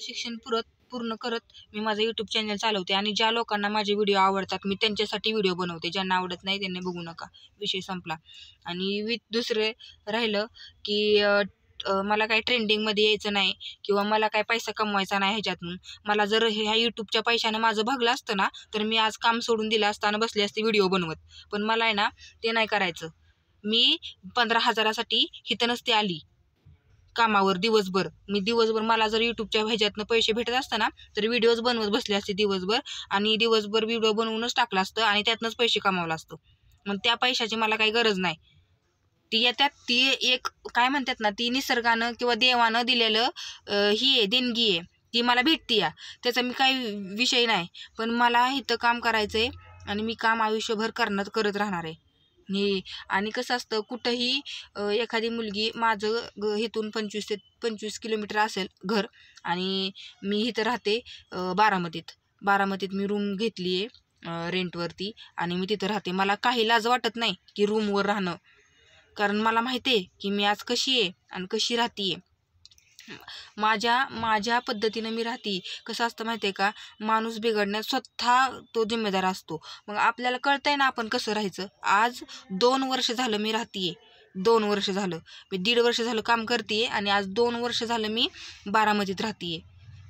शिक्षण पुरत पूर्ण करत मी माझं यूट्यूब चॅनल चालवते आणि ज्या लोकांना माझे व्हिडिओ आवडतात मी त्यांच्यासाठी व्हिडिओ बनवते ज्यांना आवडत नाही त्यांनी बघू नका विषय संपला आणि वि दुसरे राहिलं की मला काय ट्रेंडिंगमध्ये यायचं नाही किंवा मला काय पैसा कमवायचा नाही ह्याच्यातून मला जर ह्या यूट्यूबच्या पैशाने माझं भागलं असतं ना तर मी आज काम सोडून दिलं असताना बसले असते व्हिडिओ बनवत पण मला आहे ना ते नाही करायचं मी पंधरा हजारासाठी हिथं नसते आली कामावर दिवसभर मी दिवसभर मला जर युट्यूबच्या ह्याच्यातनं पैसे भेटत ना तर व्हिडिओज बनवत बसले असते दिवसभर आणि दिवसभर व्हिडिओ बनवूनच टाकला असतं आणि त्यातनंच पैसे कमावला असतं मग त्या पैशाची मला काही गरज नाही ती येतात ती एक काय म्हणतात ना ती निसर्गानं किंवा देवानं दिलेलं ही आहे देणगी आहे ती मला भेटती या त्याचा मी काही विषय नाही पण मला इथं काम करायचं आहे आणि मी काम आयुष्यभर करणं करत राहणार आहे हे आणि कसं असतं कुठंही एखादी मुलगी माझं ग इथून पंचवीस ते पंचवीस किलोमीटर असेल घर आणि मी इथं राहते बारामतीत बारामतीत मी रूम घेतली आहे रेंटवरती आणि मी तिथं राहते मला काही लाज वाटत नाही की रूमवर राहणं कारण मला माहिती आहे की मी आज कशी आहे आणि कशी राहते आहे माझ्या माझ्या पद्धतीनं मी राहते कसं असतं माहिती आहे का माणूस बिघडण्यात स्वतः तो जिम्मेदार असतो मग आपल्याला कळतंय ना आपण कसं राहायचं आज दोन वर्ष झालं मी राहतीये दोन वर्ष झालं मी दीड वर्ष झालं काम करते आणि आज दोन वर्ष झालं मी बारामतीत राहतीये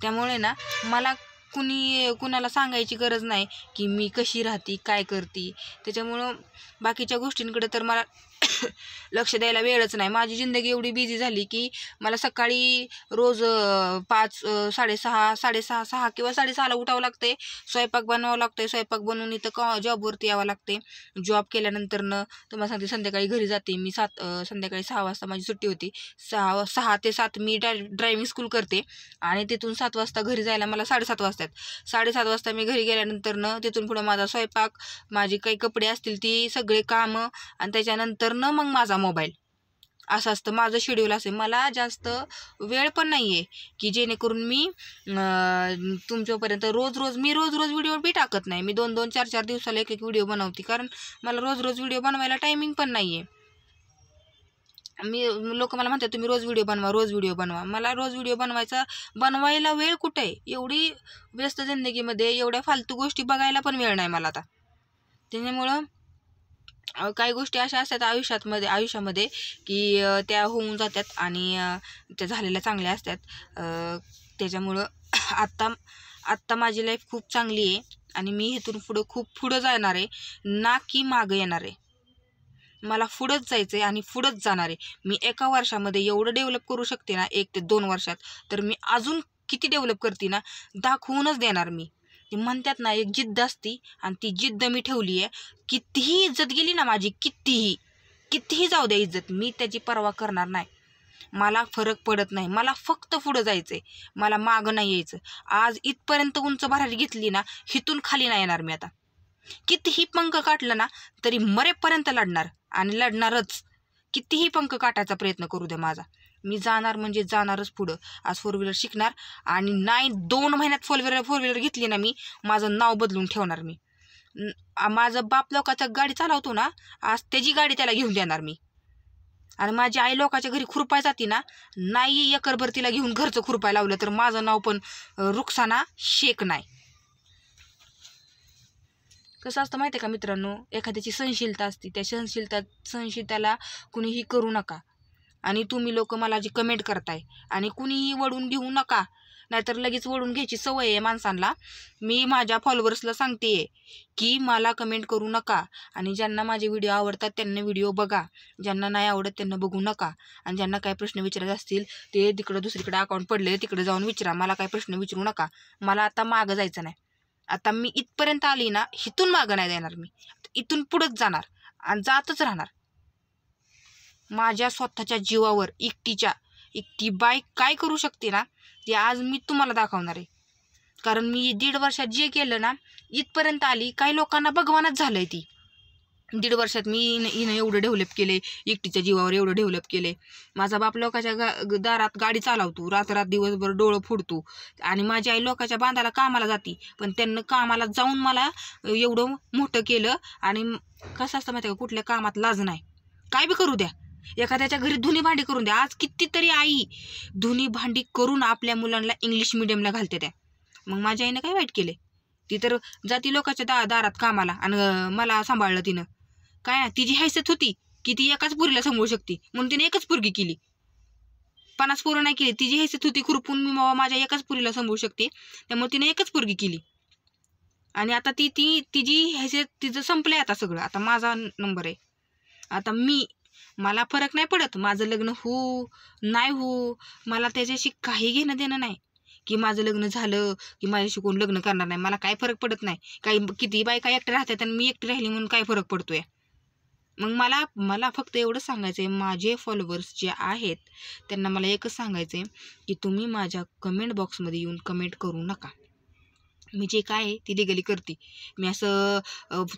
त्यामुळे ना मला कुणी कुणाला सांगायची गरज नाही की मी कशी राहते काय करते त्याच्यामुळं बाकीच्या गोष्टींकडे तर मला लक्ष द्यायला वेळच नाही माझी जिंदगी एवढी बिझी झाली की मला सकाळी रोज पाच साडेसहा साडेसहा सहा किंवा साडेसहाला उठावं लागते स्वयंपाक बनवावं लागते स्वयंपाक बनवून इथं कॉ जॉबवरती यावं लागते जॉब केल्यानंतरनं तुम्हाला सांगते संध्याकाळी घरी जाते मी सात संध्याकाळी सहा वाजता माझी सुट्टी होती सहा सहा ते सात मी डाय ड्रायव्हिंग स्कूल करते आणि तिथून सात वाजता घरी जायला मला साडेसात वाजतात साडेसात वाजता मी घरी गेल्यानंतरनं तिथून पुढं माझा स्वयंपाक माझे काही कपडे असतील ती सगळे कामं आणि त्याच्यानंतरनं ना मग माझा मोबाईल असं असतं माझं शेड्यूल असेल मला जास्त वेळ पण नाही आहे की जेणेकरून मी तुमच्यापर्यंत रोज रोज मी रोज रोज व्हिडिओ बी टाकत नाही मी दोन दोन चार चार दिवसाला एक एक व्हिडिओ बनवते कारण मला रोज रोज व्हिडिओ बनवायला टायमिंग पण नाही आहे मी लोक मला म्हणतात तुम्ही रोज व्हिडिओ बनवा रोज व्हिडिओ बनवा मला रोज व्हिडिओ बनवायचा बनवायला वेळ कुठे आहे एवढी व्यस्त जिंदगीमध्ये एवढ्या फालतू गोष्टी बघायला पण वेळ नाही मला आता त्याच्यामुळं काही गोष्टी अशा असतात आयुष्यात मध्ये आयुष्यामध्ये की त्या होऊन जातात आणि त्या झालेल्या चांगल्या असतात त्याच्यामुळं आत्ता आत्ता माझी लाईफ खूप चांगली आहे आणि मी ह्यातून पुढं खूप पुढं जाणार आहे ना की मागं येणार आहे मला पुढंच जायचं आहे आणि पुढंच जाणार आहे मी एका वर्षामध्ये एवढं डेव्हलप करू शकते ना एक ते दोन वर्षात तर मी अजून किती डेव्हलप करते ना दाखवूनच देणार मी ती म्हणतात ना एक जिद्द असती आणि ती जिद्द मी ठेवली आहे कितीही इज्जत गेली ना माझी कितीही कितीही जाऊ द्या इज्जत मी त्याची पर्वा करणार नाही मला फरक पडत नाही मला फक्त पुढं जायचं आहे मला मागं नाही यायचं आज इथपर्यंत उंच भरारी घेतली ना हिथून खाली नाही येणार मी आता कितीही पंख काटलं ना तरी मरेपर्यंत लढणार आणि लढणारच कितीही पंख काटायचा प्रयत्न करू दे माझा मी जाणार म्हणजे जाणारच पुढं आज फोर व्हीलर शिकणार आणि नाही दोन महिन्यात फोर व्हीलर फोर व्हीलर घेतली ना मी माझं नाव बदलून ठेवणार मी माझं बाप लोकाचा गाडी चालवतो ना आज त्याची गाडी त्याला घेऊन देणार मी आणि माझी आई लोकाच्या घरी खुरपाय जाते ना नाही एकरभर तिला घेऊन घरचं खुरपाय लावलं तर माझं नाव पण रुखसाना शेक नाही कसं असतं माहिती आहे का मित्रांनो एखाद्याची सहनशीलता असते त्या सहनशीलता सहनशीलताला कुणीही करू नका आणि तुम्ही लोक मला जी कमेंट करताय आणि कुणीही वडून घेऊ नका नाहीतर लगेच वडून घ्यायची सवय आहे माणसांना मी माझ्या फॉलोअर्सला सांगते की मला कमेंट करू नका आणि ज्यांना माझे व्हिडिओ आवडतात त्यांना व्हिडिओ बघा ज्यांना नाही आवडत त्यांना बघू नका आणि ज्यांना काही प्रश्न विचारायचे असतील ते तिकडं दुसरीकडे अकाउंट पडले तिकडे जाऊन विचारा मला काही प्रश्न विचारू नका मला आता मागं जायचं नाही आता मी इथपर्यंत आली ना इथून मागं नाही जाणार मी इथून पुढंच जाणार आणि जातच राहणार माझ्या स्वतःच्या जीवावर एकटीच्या एकटी बाईक काय करू शकते ना ते आज मी तुम्हाला दाखवणार आहे कारण मी दीड वर्षात जे केलं ना इथपर्यंत आली काही लोकांना भगवानच झालं आहे ती दीड वर्षात मी हिनं हिनं एवढं डेव्हलप केले एकटीच्या जीवावर एवढं डेव्हलप केले माझा बाप लोकाच्या गा दारात गाडी चालवतो रात्रात दिवसभर डोळं फोडतो आणि माझी आई लोकाच्या बांधाला कामाला जाते पण त्यांना कामाला जाऊन मला एवढं मोठं केलं आणि कसं असतं माहिती का कुठल्या कामात लाज नाही काय बी करू द्या एखाद्याच्या घरी धुनी भांडी करून द्या आज कितीतरी आई धुनी भांडी करून आपल्या मुलांना इंग्लिश मिडियमला घालते त्या मग माझ्या आईनं काय वाईट केले ती तर जाती लोकांच्या दा दारात कामाला आणि मला सांभाळलं तिनं काय ना तिची हैसियत होती की ती एकाच पुरीला सांभाळू शकते म्हणून तिने एकच पुरगी केली पन्नास पोरं नाही केली तिची हैसियत होती खुरपून मी माझ्या एकाच पुरीला सांभाळू शकते त्यामुळे तिने एकच पुरगी केली आणि आता ती ती तिची हैसियत तिचं संपलं आता सगळं आता माझा नंबर आहे आता मी मला फरक नाही पडत माझं लग्न हो नाही हो मला त्याच्याशी काही घेणं देणं नाही की माझं लग्न झालं की माझ्याशी कोण लग्न करणार नाही मला काय फरक पडत नाही काही किती बायका एकटे राहतात आणि मी एकटी राहिली म्हणून काय फरक पडतोय मग मला मला फक्त एवढं सांगायचं आहे माझे फॉलोअर्स जे आहेत त्यांना मला एकच सांगायचं आहे की तुम्ही माझ्या कमेंट बॉक्समध्ये येऊन कमेंट करू नका मी जे काय आहे ती लिगली करते मी असं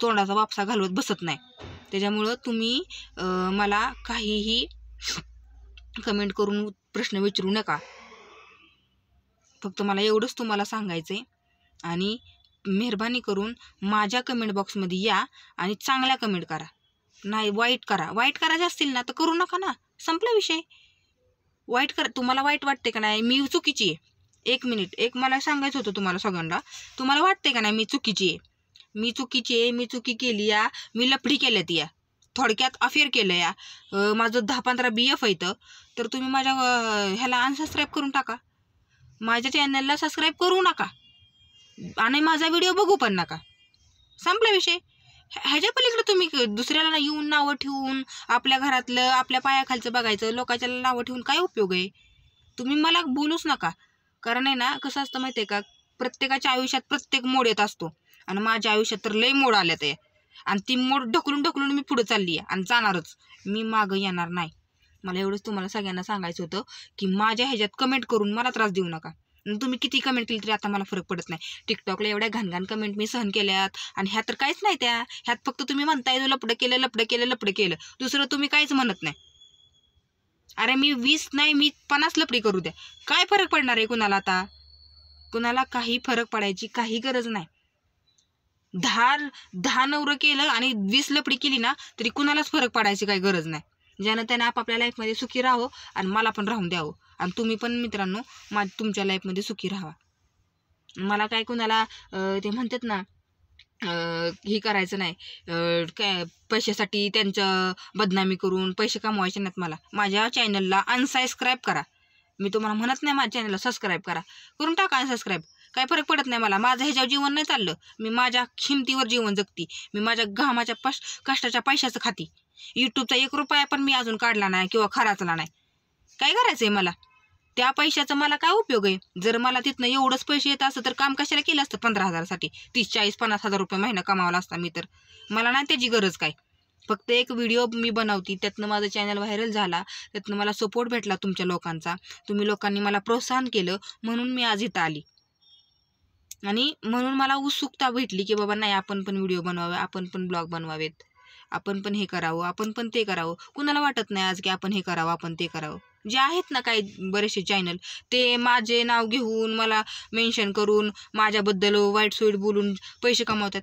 तोंडाचा वापसा घालवत बसत नाही त्याच्यामुळं तुम्ही मला काहीही कमेंट करून प्रश्न विचारू नका फक्त मला एवढंच तुम्हाला सांगायचं आहे आणि मेहरबानी करून माझ्या कमेंट बॉक्समध्ये या आणि चांगल्या कमेंट करा नाही वाईट करा वाईट करायचे असतील ना तर करू नका ना संपला विषय वाईट करा तुम्हाला वाईट वाटते का नाही मी चुकीची आहे एक मिनिट एक मला सांगायचं होतं तुम्हाला सगळ्यांना तुम्हाला वाटते का नाही मी चुकीची आहे मी चुकीची आहे मी चुकी केली या मी लपडी केल्यात या थोडक्यात अफेअर केलं या माझं दहा पंधरा बी एफ आहे तर तुम्ही माझ्या ह्याला अनसबस्क्राईब करून टाका माझ्या चॅनलला सबस्क्राईब करू नका आणि माझा व्हिडिओ बघू पण नका संपला विषय ह्याच्या पलीकडे तुम्ही दुसऱ्याला येऊन नावं ठेवून आपल्या घरातलं आपल्या पायाखालचं बघायचं लोकांच्या नावं ठेवून काय उपयोग आहे तुम्ही मला बोलूच नका कारण आहे ना कसं असतं माहिती आहे का प्रत्येकाच्या आयुष्यात प्रत्येक मोड येत असतो आणि माझ्या आयुष्यात तर लय मोड आल्यात आहे आणि ती मोड ढकलून ढकलून मी पुढे चालली आहे आणि जाणारच मी मागं येणार नाही मला एवढंच तुम्हाला सगळ्यांना सांगायचं होतं की माझ्या ह्याच्यात कमेंट करून मला त्रास देऊ नका तुम्ही किती कमेंट केली तरी आता मला फरक पडत नाही टिकटॉकला एवढ्या घाणघाण कमेंट मी सहन केल्यात आणि ह्या तर काहीच नाही त्या ह्यात फक्त तुम्ही म्हणताय लपडं केलं लपडं केलं लपडं केलं दुसरं तुम्ही काहीच म्हणत नाही अरे मी वीस नाही मी पन्नास लपडी करू द्या काय फरक पडणार आहे कुणाला आता कुणाला काही फरक पडायची काही गरज नाही दहा दहा नवरं केलं आणि वीस लपडी केली ना तरी कुणालाच फरक पडायची काही गरज नाही ज्यानं त्यानं आपापल्या लाईफमध्ये सुखी राहो आणि मला पण राहून द्यावं आणि तुम्ही पण मित्रांनो मा तुमच्या लाईफमध्ये सुखी राहा मला काय कुणाला ते म्हणतात ना हे करायचं नाही काय पैशासाठी त्यांचं बदनामी करून पैसे कमवायचे नाहीत मला माझ्या चॅनलला अनसबस्क्राईब करा मी तुम्हाला म्हणत नाही माझ्या चॅनलला सबस्क्राईब करा करून टाका अनसबस्क्राईब काय फरक पडत नाही मला माझं ह्याच्यावर जीवन नाही चाललं मी माझ्या किमतीवर जीवन जगती मी माझ्या घामाच्या पश कष्टाच्या पैशाचं खाती यूट्यूबचा एक रुपया पण मी अजून काढला नाही किंवा खराचला नाही काय करायचं आहे मला त्या पैशाचा मला काय उपयोग आहे जर मला तिथनं एवढंच पैसे येत असतं तर काम कशाला केलं असतं पंधरा हजारसाठी तीस चाळीस पन्नास हजार रुपये महिना कमावला असता मी तर मला नाही त्याची गरज काय फक्त एक व्हिडिओ मी बनवती त्यातनं माझं चॅनल व्हायरल झाला त्यातनं मला सपोर्ट भेटला तुमच्या लोकांचा तुम्ही लोकांनी मला प्रोत्साहन केलं म्हणून मी आज इथं आली आणि म्हणून मला उत्सुकता भेटली की बाबा नाही आपण पण व्हिडिओ बनवावे आपण पण ब्लॉग बनवावेत आपण पण हे करावं आपण पण ते करावं कुणाला वाटत नाही आज की आपण हे करावं आपण ते करावं जे आहेत ना काही बरेचसे चॅनल ते माझे नाव घेऊन मला मेन्शन करून माझ्याबद्दल वाईट सोईट बोलून पैसे कमावतात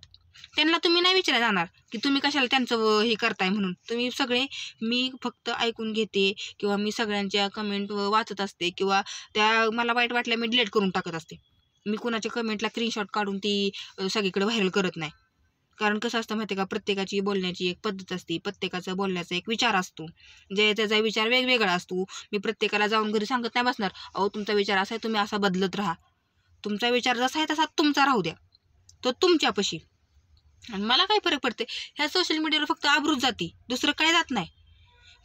त्यांना तुम्ही नाही विचारला जाणार की तुम्ही कशाला त्यांचं हे करताय म्हणून तुम्ही सगळे मी फक्त ऐकून घेते किंवा मी सगळ्यांच्या कमेंट वाचत असते किंवा त्या मला वाईट वाटल्या मी डिलीट करून टाकत असते मी कुणाच्या कमेंटला स्क्रीनशॉट काढून ती सगळीकडे व्हायरल करत नाही कारण कसं असतं माहिती का प्रत्येकाची बोलण्याची एक पद्धत असते प्रत्येकाचा बोलण्याचा एक विचार असतो जे त्याचा विचार वेगवेगळा असतो मी प्रत्येकाला जाऊन घरी सांगत नाही बसणार अहो तुमचा विचार असा आहे तुम्ही असा बदलत राहा तुमचा विचार जसा आहे तसा तुमचा राहू द्या तो तुमच्यापाशी आणि मला काय फरक पडते ह्या सोशल मीडियावर फक्त आबरूच जाते दुसरं काय जात नाही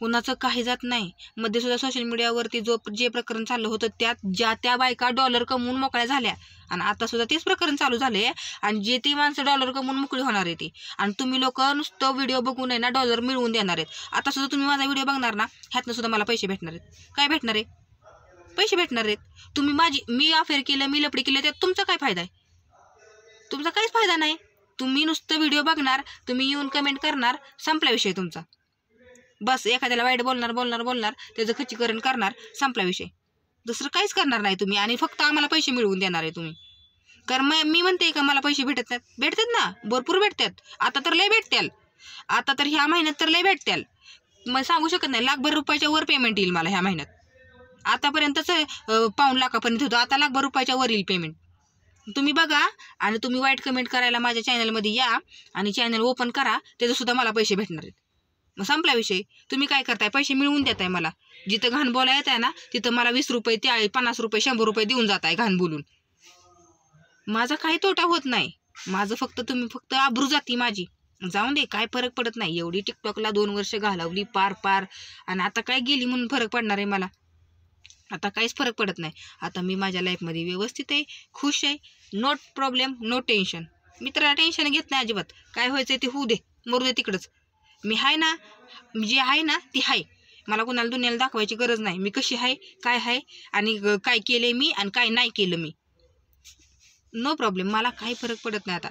कुणाचं काही जात नाही मध्ये सुद्धा सोशल मीडियावरती जो जे प्रकरण चाललं होतं त्यात ज्या त्या बायका डॉलर कमवून मोकळ्या झाल्या आणि आता सुद्धा तेच प्रकरण चालू झाले आणि जे ती माणसं डॉलर कमवून मोकळी होणार आहे ती आणि तुम्ही लोक नुसतं व्हिडिओ बघून आहे ना डॉलर मिळवून देणार आहेत आता सुद्धा तुम्ही माझा व्हिडिओ बघणार ना ह्यातनं सुद्धा मला पैसे भेटणार आहेत काय भेटणार आहे पैसे भेटणार आहेत तुम्ही माझी मी अफेअर केलं मी लपडी केलं त्यात तुमचा काय फायदा आहे तुमचा काहीच फायदा नाही तुम्ही नुसतं व्हिडिओ बघणार तुम्ही येऊन कमेंट करणार संपला विषय तुमचा बस एखाद्याला वाईट बोलणार बोलणार बोलणार त्याचं खच्चीकरण करणार संपला विषय दुसरं काहीच करणार नाही तुम्ही आणि फक्त आम्हाला पैसे मिळवून देणार आहे तुम्ही कारण मग मी म्हणते का मला पैसे भेटत नाहीत भेटतात ना भरपूर भेटतात आता तर लय भेटत्याल आता तर ह्या महिन्यात तर लय भेटत्याल मग सांगू शकत नाही लाखभर रुपयाच्या वर पेमेंट येईल मला ह्या महिन्यात आतापर्यंतच पाऊन लाखापर्यंत होतो आता लाखभर रुपयाच्या वर येईल पेमेंट तुम्ही बघा आणि तुम्ही वाईट कमेंट करायला माझ्या चॅनलमध्ये या आणि चॅनल ओपन करा सुद्धा मला पैसे भेटणार आहेत मग संपला विषय तुम्ही काय करताय पैसे मिळवून देताय मला जिथं घाण बोला येत आहे ना तिथं मला वीस रुपये ते पन्नास रुपये शंभर रुपये देऊन जात आहे घाण बोलून माझा काही तोटा होत नाही माझं फक्त तुम्ही फक्त आब्रू जाती माझी जाऊन दे काय फरक पडत नाही एवढी टिकटॉकला दोन वर्ष घालवली पार पार आणि आता काय गेली म्हणून फरक पडणार आहे मला आता काहीच फरक पडत नाही आता मी माझ्या लाईफमध्ये व्यवस्थित आहे खुश आहे नो प्रॉब्लेम नो टेन्शन मित्राला टेन्शन घेत नाही अजिबात काय व्हायचं ते होऊ दे मरू दे तिकडंच मी आहे ना जी आहे ना ती आहे मला कोणाला दुनियाला दाखवायची गरज नाही मी कशी आहे काय आहे आणि काय केले मी आणि काय नाही केलं मी नो प्रॉब्लेम मला काही फरक पडत नाही आता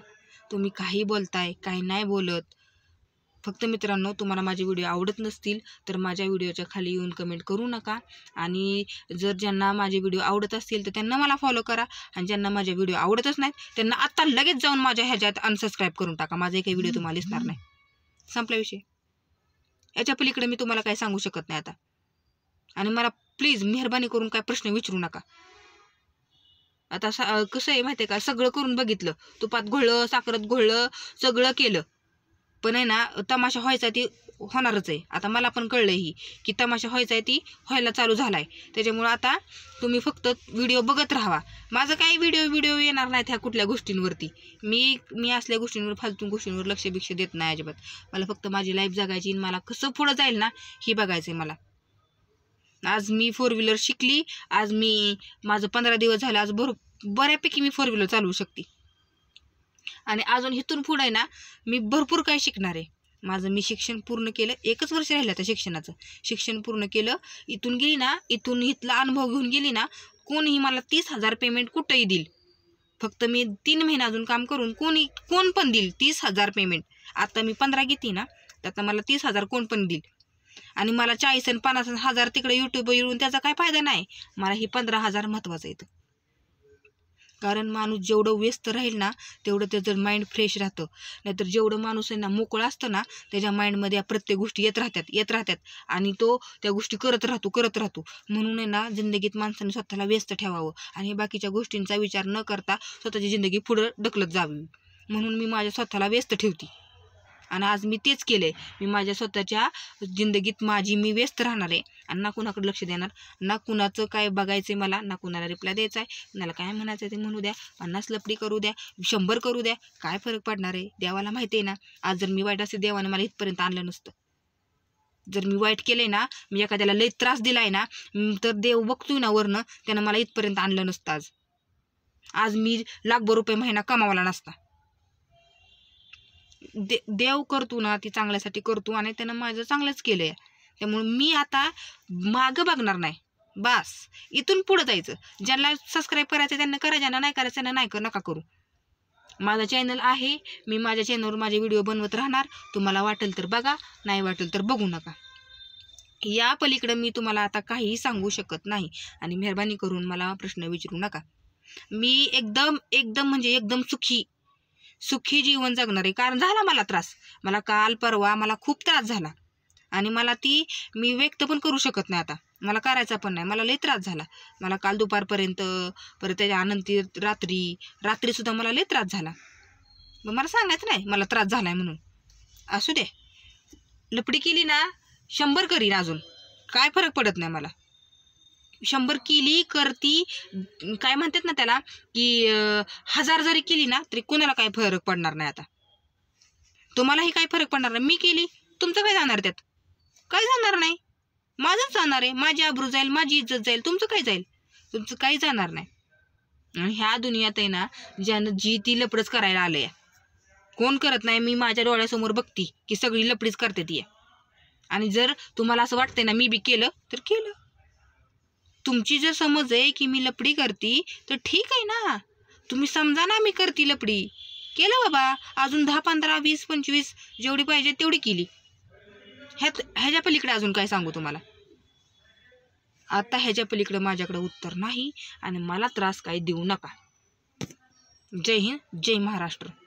तुम्ही काही बोलताय काही नाही बोलत फक्त मित्रांनो तुम्हाला माझे व्हिडिओ आवडत नसतील तर माझ्या व्हिडिओच्या खाली येऊन कमेंट करू नका आणि जर ज्यांना माझे व्हिडिओ आवडत असतील तर त्यांना मला फॉलो करा आणि ज्यांना माझे व्हिडिओ आवडतच नाहीत त्यांना आत्ता लगेच जाऊन माझ्या ह्याच्यात अनसबस्क्राईब करून टाका माझे काही व्हिडिओ तुम्हाला दिसणार नाही संपल्याविषयी याच्या पलीकडे मी तुम्हाला काही सांगू शकत नाही आता आणि मला प्लीज मेहरबानी करून काय प्रश्न विचारू नका आता कसं आहे माहिती आहे का सगळं करून बघितलं तुपात घोळलं साखरत घोळलं सगळं केलं पण आहे ना तमाशा व्हायचा ती होणारच आहे आता मला पण कळलं ही की तमाशा व्हायचा आहे ती व्हायला चालू झाला आहे त्याच्यामुळं आता तुम्ही फक्त व्हिडिओ बघत राहा माझं काही व्हिडिओ व्हिडिओ येणार नाहीत ह्या कुठल्या गोष्टींवरती मी मी असल्या गोष्टींवर फालतू गोष्टींवर लक्षभिक्ष देत नाही अजिबात मला फक्त माझी लाईफ जगायची मला कसं पुढं जाईल ना हे बघायचं मला आज मी फोर व्हीलर शिकली आज मी माझं पंधरा दिवस झालं आज भर बऱ्यापैकी मी फोर व्हीलर चालवू शकते आणि अजून इथून पुढे ना मी भरपूर काही शिकणार आहे माझं मी शिक्षण पूर्ण केलं एकच वर्ष राहिलं आता शिक्षणाचं शिक्षण पूर्ण केलं इथून गेली ना इथून इथला अनुभव घेऊन गेली ना कोणीही मला तीस हजार पेमेंट कुठंही देईल फक्त मी तीन महिना अजून काम करून कोणी कोण पण देईल तीस हजार पेमेंट आता मी पंधरा घेते ना तर आता मला तीस हजार कोण पण देईल आणि मला चाळीस आणि पन्नास हजार तिकडे युट्यूबवर येऊन त्याचा काय फायदा नाही मला ही पंधरा हजार महत्त्वाचं येतं कारण माणूस जेवढं व्यस्त राहील ना तेवढं त्याचं माइंड फ्रेश राहतं नाहीतर जेवढं माणूस आहे ना मोकळं असतं ना त्याच्या माइंडमध्ये या प्रत्येक गोष्टी येत राहतात येत राहतात आणि तो त्या गोष्टी करत राहतो करत राहतो म्हणून आहे ना जिंदगीत माणसाने स्वतःला व्यस्त ठेवावं आणि बाकीच्या गोष्टींचा विचार न करता स्वतःची जिंदगी पुढं ढकलत जावी म्हणून मी माझ्या स्वतःला व्यस्त ठेवते आणि आज मी तेच केलं आहे मी माझ्या स्वतःच्या जिंदगीत माझी मी व्यस्त राहणार आहे आणि ना कुणाकडे लक्ष देणार ना कुणाचं काय बघायचं मला ना कुणाला रिप्लाय द्यायचा आहे कुणाला काय म्हणायचं ते म्हणू द्या पन्नास लपडी करू द्या शंभर करू द्या काय फरक पडणार आहे देवाला माहिती आहे ना आज जर मी वाईट असेल देवाने मला इथपर्यंत आणलं नसतं जर मी वाईट केलंय ना मी एखाद्याला लई त्रास दिलाय ना तर देव बघतोय ना वरनं त्यानं मला इथपर्यंत आणलं नसतं आज आज मी लाखभर रुपये महिना कमावला नसता दे देव करतो ना ती चांगल्यासाठी करतो आणि त्यानं माझं चांगलंच केलं आहे त्यामुळे मी आता मागं बघणार नाही बास इथून पुढं जायचं ज्यांना सबस्क्राईब करायचं त्यांना करा ज्यांना नाही करायचं त्यांना नाही कर नका करू माझा चॅनल आहे मी माझ्या चॅनलवर माझे व्हिडिओ बनवत राहणार तुम्हाला वाटेल तर बघा नाही वाटेल तर बघू नका या पलीकडं मी तुम्हाला आता काहीही सांगू शकत नाही आणि मेहरबानी करून मला प्रश्न विचारू नका मी एकदम एकदम म्हणजे एकदम सुखी सुखी जीवन जगणार आहे कारण झाला मला त्रास मला काल परवा मला खूप त्रास झाला आणि मला ती मी व्यक्त पण करू शकत नाही आता मला करायचा पण नाही मला लई त्रास झाला मला काल दुपारपर्यंत परत त्याच्या आनंदी रात्री रात्रीसुद्धा मला लई त्रास झाला मग मला सांगायचं नाही मला त्रास झाला आहे म्हणून असू दे लपडी केली ना शंभर करीन अजून काय फरक पडत नाही मला शंभर केली करती काय म्हणतात ना त्याला की हजार जरी केली ना तरी कोणाला काय फरक पडणार नाही आता तुम्हालाही काय फरक पडणार नाही मी केली तुमचं काय जाणार त्यात काय जाणार नाही माझंच जाणार आहे माझी आबरू जाईल माझी इज्जत जाईल तुमचं काय जाईल तुमचं काही जाणार नाही आणि ह्या दुनियात आहे ना ज्यानं जी ती लपडच करायला आलं कोण करत नाही मी माझ्या डोळ्यासमोर बघती की सगळी लपडीच करते ती आणि जर तुम्हाला असं वाटतंय ना मी बी केलं तर केलं तुमची जर समज आहे की मी लपडी करते तर ठीक आहे ना तुम्ही समजा ना मी करते लपडी केलं बाबा अजून दहा पंधरा वीस पंचवीस जेवढी पाहिजे तेवढी केली ह्यात ह्याच्या पलीकडे अजून काय सांगू तुम्हाला आता ह्याच्या पलीकडे माझ्याकडे उत्तर नाही आणि मला त्रास काही देऊ नका जय हिंद जय महाराष्ट्र